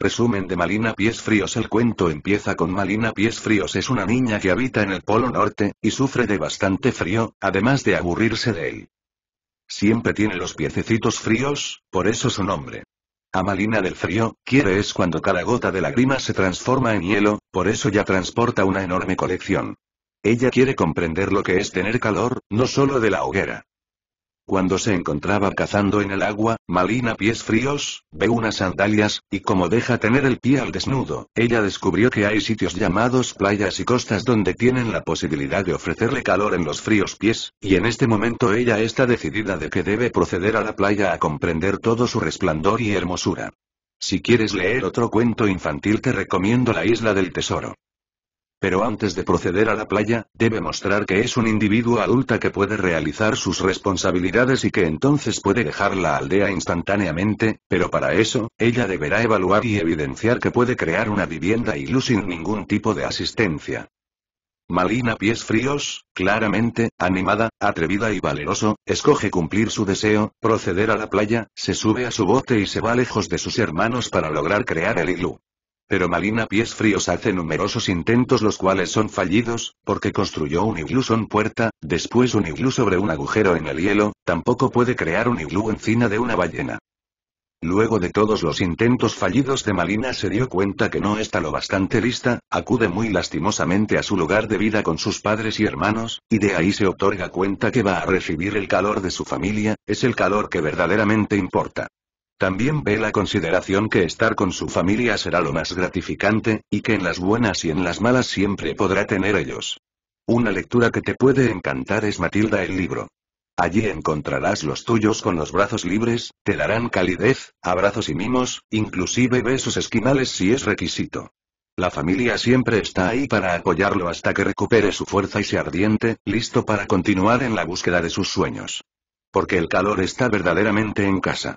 Resumen de Malina Pies Fríos El cuento empieza con Malina Pies Fríos es una niña que habita en el Polo Norte, y sufre de bastante frío, además de aburrirse de él. Siempre tiene los piececitos fríos, por eso su nombre. A Malina del frío, quiere es cuando cada gota de lágrima se transforma en hielo, por eso ya transporta una enorme colección. Ella quiere comprender lo que es tener calor, no solo de la hoguera. Cuando se encontraba cazando en el agua, Malina pies fríos, ve unas sandalias, y como deja tener el pie al desnudo, ella descubrió que hay sitios llamados playas y costas donde tienen la posibilidad de ofrecerle calor en los fríos pies, y en este momento ella está decidida de que debe proceder a la playa a comprender todo su resplandor y hermosura. Si quieres leer otro cuento infantil te recomiendo La Isla del Tesoro. Pero antes de proceder a la playa, debe mostrar que es un individuo adulta que puede realizar sus responsabilidades y que entonces puede dejar la aldea instantáneamente, pero para eso, ella deberá evaluar y evidenciar que puede crear una vivienda y sin ningún tipo de asistencia. Malina pies fríos, claramente, animada, atrevida y valeroso, escoge cumplir su deseo, proceder a la playa, se sube a su bote y se va lejos de sus hermanos para lograr crear el iglú. Pero Malina Pies Fríos hace numerosos intentos los cuales son fallidos, porque construyó un iglú son puerta, después un iglú sobre un agujero en el hielo, tampoco puede crear un iglú encima de una ballena. Luego de todos los intentos fallidos de Malina se dio cuenta que no está lo bastante lista, acude muy lastimosamente a su lugar de vida con sus padres y hermanos, y de ahí se otorga cuenta que va a recibir el calor de su familia, es el calor que verdaderamente importa. También ve la consideración que estar con su familia será lo más gratificante, y que en las buenas y en las malas siempre podrá tener ellos. Una lectura que te puede encantar es Matilda el libro. Allí encontrarás los tuyos con los brazos libres, te darán calidez, abrazos y mimos, inclusive besos esquimales si es requisito. La familia siempre está ahí para apoyarlo hasta que recupere su fuerza y se ardiente, listo para continuar en la búsqueda de sus sueños. Porque el calor está verdaderamente en casa.